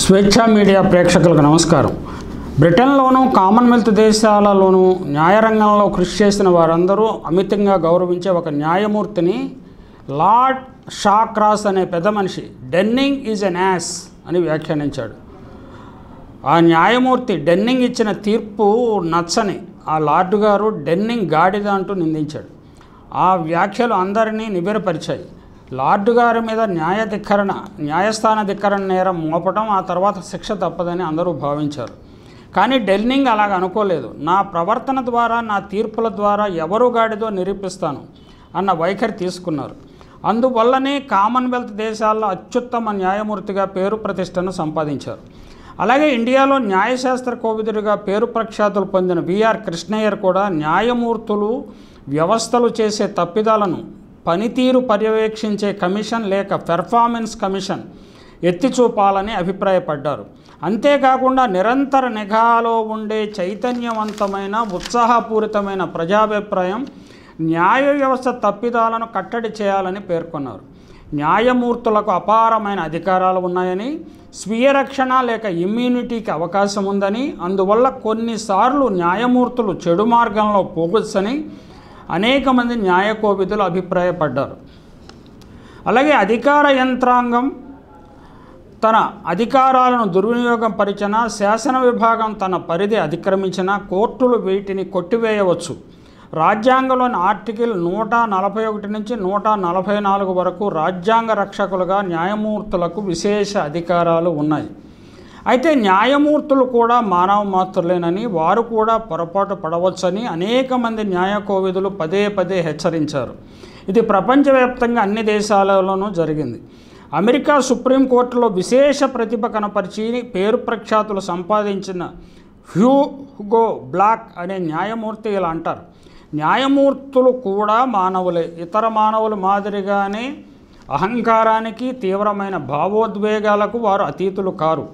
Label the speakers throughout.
Speaker 1: స్వేచ్ఛ మీడియా ప్రేక్షకులకు నమస్కారం బ్రిటన్లోనూ కామన్వెల్త్ దేశాలలోనూ న్యాయరంగంలో కృషి చేసిన వారందరూ అమితంగా గౌరవించే ఒక న్యాయమూర్తిని లార్డ్ షా క్రాస్ అనే పెద్ద మనిషి డెన్నింగ్ ఈజ్ ఎన్ యాస్ అని వ్యాఖ్యానించాడు ఆ న్యాయమూర్తి డెన్నింగ్ ఇచ్చిన తీర్పు నచ్చని ఆ లార్డు గారు డెన్నింగ్ గాడిద అంటూ నిందించాడు ఆ వ్యాఖ్యలు అందరినీ నిబిరపరిచాయి లార్డు గారి మీద న్యాయ ధిక్కరణ న్యాయస్థాన ధిక్కరణ నేరం మోపడం ఆ తర్వాత శిక్ష తప్పదని అందరూ భావించారు కానీ డెల్నింగ్ అలాగ అనుకోలేదు నా ప్రవర్తన ద్వారా నా తీర్పుల ద్వారా ఎవరు గాడిదో నిరూపిస్తాను అన్న వైఖరి తీసుకున్నారు అందువల్లనే కామన్వెల్త్ దేశాల్లో అత్యుత్తమ న్యాయమూర్తిగా పేరు ప్రతిష్టను సంపాదించారు అలాగే ఇండియాలో న్యాయశాస్త్ర కోవిదుడిగా పేరు ప్రఖ్యాతులు పొందిన విఆర్ కృష్ణయ్యర్ కూడా న్యాయమూర్తులు వ్యవస్థలు చేసే తప్పిదాలను పనితీరు పర్యవేక్షించే కమిషన్ లేక పెర్ఫార్మెన్స్ కమిషన్ ఎత్తి చూపాలని అభిప్రాయపడ్డారు అంతేకాకుండా నిరంతర నిఘాలో ఉండే చైతన్యవంతమైన ఉత్సాహపూరితమైన ప్రజాభిప్రాయం న్యాయ వ్యవస్థ తప్పిదాలను కట్టడి చేయాలని పేర్కొన్నారు న్యాయమూర్తులకు అపారమైన అధికారాలు ఉన్నాయని స్వీయ రక్షణ లేక ఇమ్యూనిటీకి అవకాశం ఉందని అందువల్ల కొన్నిసార్లు న్యాయమూర్తులు చెడు మార్గంలో పోగొచ్చని అనేక మంది న్యాయకోపితులు అభిప్రాయపడ్డారు అలాగే అధికార యంత్రాంగం తన అధికారాలను దుర్వినియోగం పరిచిన శాసన విభాగం తన పరిధి అతిక్రమించిన కోర్టులు వీటిని కొట్టివేయవచ్చు రాజ్యాంగంలోని ఆర్టికల్ నూట నలభై ఒకటి నుంచి నూట నలభై నాలుగు వరకు రాజ్యాంగ రక్షకులుగా న్యాయమూర్తులకు విశేష అధికారాలు ఉన్నాయి అయితే న్యాయమూర్తులు కూడా మానవ మాత్రులేనని వారు కూడా పొరపాటు పడవచ్చని అనేక మంది న్యాయ కోవిదులు పదే పదే హెచ్చరించారు ఇది ప్రపంచవ్యాప్తంగా అన్ని దేశాలలోనూ జరిగింది అమెరికా సుప్రీంకోర్టులో విశేష ప్రతిభ కనపరిచి పేరు ప్రఖ్యాతులు సంపాదించిన హ్యూగో బ్లాక్ అనే న్యాయమూర్తి ఇలా అంటారు న్యాయమూర్తులు కూడా మానవులే ఇతర మానవులు మాదిరిగానే అహంకారానికి తీవ్రమైన భావోద్వేగాలకు వారు అతీతులు కారు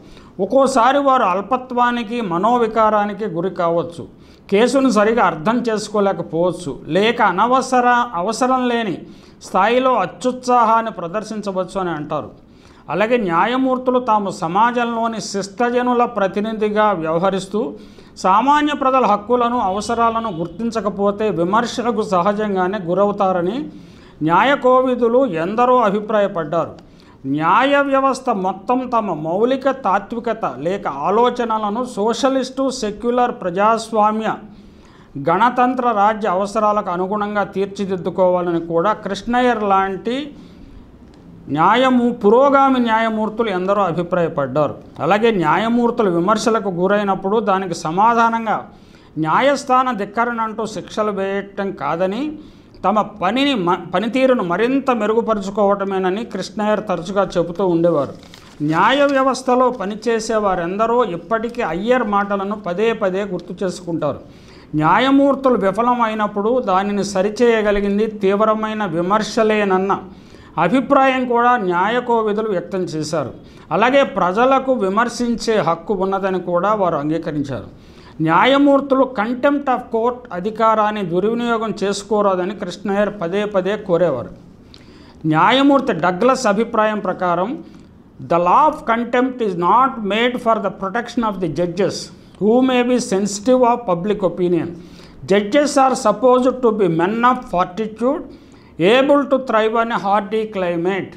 Speaker 1: ఒక్కోసారి వారు అల్పత్వానికి మనోవికారానికి గురి కావచ్చు కేసును సరిగా అర్థం చేసుకోలేకపోవచ్చు లేక అనవసర అవసరం లేని స్థాయిలో అత్యుత్సాహాన్ని ప్రదర్శించవచ్చు అని అంటారు అలాగే న్యాయమూర్తులు తాము సమాజంలోని శిస్తజనుల ప్రతినిధిగా వ్యవహరిస్తూ సామాన్య ప్రజల హక్కులను అవసరాలను గుర్తించకపోతే విమర్శలకు సహజంగానే గురవుతారని న్యాయకోవిదులు ఎందరో అభిప్రాయపడ్డారు న్యాయ వ్యవస్థ మొత్తం తమ మౌలిక తాత్వికత లేక ఆలోచనలను సోషలిస్టు సెక్యులర్ ప్రజాస్వామ్య గణతంత్ర రాజ్య అవసరాలకు అనుగుణంగా తీర్చిదిద్దుకోవాలని కూడా కృష్ణయ్యర్ లాంటి న్యాయము పురోగామి న్యాయమూర్తులు ఎందరో అభిప్రాయపడ్డారు అలాగే న్యాయమూర్తులు విమర్శలకు గురైనప్పుడు దానికి సమాధానంగా న్యాయస్థాన ధిక్కరణ అంటూ శిక్షలు వేయటం కాదని తమ పనిని మ పనితీరును మరింత మెరుగుపరుచుకోవటమేనని కృష్ణయ్యర్ తరచుగా చెబుతూ ఉండేవారు న్యాయ వ్యవస్థలో పనిచేసే వారెందరో ఇప్పటికీ అయ్యర్ మాటలను పదే పదే గుర్తు చేసుకుంటారు న్యాయమూర్తులు విఫలమైనప్పుడు దానిని సరిచేయగలిగింది తీవ్రమైన విమర్శలేనన్న అభిప్రాయం కూడా న్యాయకోవిధులు వ్యక్తం చేశారు అలాగే ప్రజలకు విమర్శించే హక్కు ఉన్నదని కూడా వారు అంగీకరించారు న్యాయమూర్తులు కంటెంప్ట్ ఆఫ్ కోర్ట్ అధికారాన్ని దుర్వినియోగం చేసుకోరాదని కృష్ణయ్యర్ పదే పదే కోరేవారు న్యాయమూర్తి డగ్లస్ అభిప్రాయం ప్రకారం the law of contempt is not made for the protection of the judges who may be sensitive of public opinion judges are supposed to be men of fortitude able to thrive in hardy climate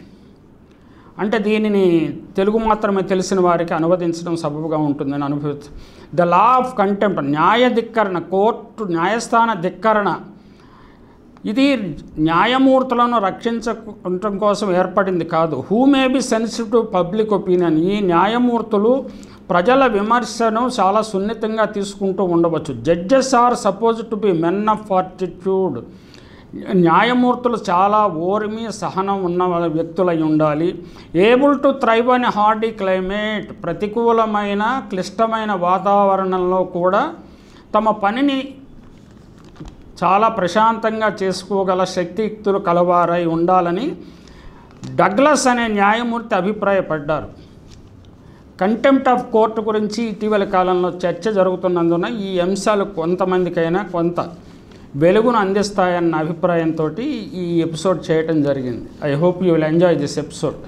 Speaker 1: అంటే దీనిని తెలుగు మాత్రమే తెలిసిన వారికి అనువదించడం సబబుగా ఉంటుందని అనుభవించు the law of contempt న్యాయ ధిక్కరణ court న్యాయస్థాన ధిక్కరణ ఇది న్యాయమూర్తులను రక్షించడం కోసం ఏర్పడింది కాదు who may be sensitive public opinion ఈ న్యాయమూర్తులు ప్రజల విమర్శను చాలా సున్నితంగా తీసుకుంటూ ఉండవచ్చు judges are suppose to be men of fortitude న్యాయమూర్తులు చాలా ఓర్మి సహనం ఉన్న వ్యక్తులై ఉండాలి able to thrive in hardy climate ప్రతికూలమైన క్లిష్టమైన వాతావరణంలో కూడా తమ పనిని చాలా ప్రశాంతంగా చేసుకోగల శక్తియుక్తులు కలవారై ఉండాలని డగ్లస్ అనే న్యాయమూర్తి అభిప్రాయపడ్డారు కంటెంప్ట్ ఆఫ్ కోర్టు గురించి ఇటీవల కాలంలో చర్చ జరుగుతున్నందున ఈ అంశాలు కొంతమందికైనా కొంత వెలుగును అందిస్తాయన్న అభిప్రాయంతో ఈ ఎపిసోడ్ చేయటం జరిగింది I hope you will enjoy this episode